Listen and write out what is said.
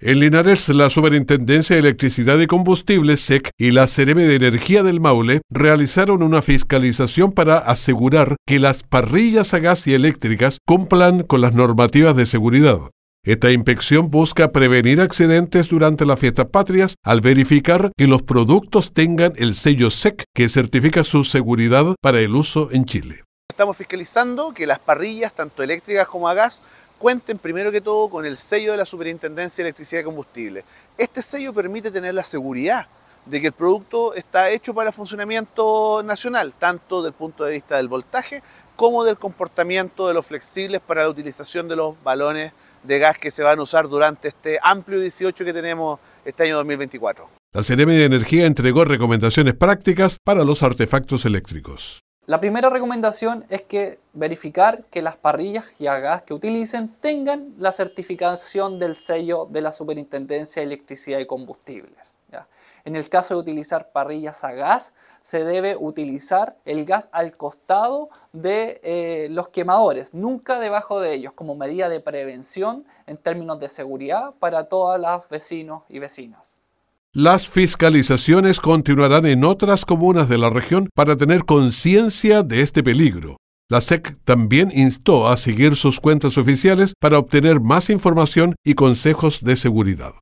En Linares, la Superintendencia de Electricidad y Combustibles, SEC, y la CEREME de Energía del Maule realizaron una fiscalización para asegurar que las parrillas a gas y eléctricas cumplan con las normativas de seguridad. Esta inspección busca prevenir accidentes durante las fiestas patrias al verificar que los productos tengan el sello SEC que certifica su seguridad para el uso en Chile. Estamos fiscalizando que las parrillas, tanto eléctricas como a gas, cuenten primero que todo con el sello de la Superintendencia de Electricidad y Combustible. Este sello permite tener la seguridad de que el producto está hecho para funcionamiento nacional, tanto del punto de vista del voltaje como del comportamiento de los flexibles para la utilización de los balones de gas que se van a usar durante este amplio 18 que tenemos este año 2024. La CNM de Energía entregó recomendaciones prácticas para los artefactos eléctricos. La primera recomendación es que verificar que las parrillas y a gas que utilicen tengan la certificación del sello de la Superintendencia de Electricidad y Combustibles. En el caso de utilizar parrillas a gas, se debe utilizar el gas al costado de eh, los quemadores, nunca debajo de ellos, como medida de prevención en términos de seguridad para todos los vecinos y vecinas. Las fiscalizaciones continuarán en otras comunas de la región para tener conciencia de este peligro. La SEC también instó a seguir sus cuentas oficiales para obtener más información y consejos de seguridad.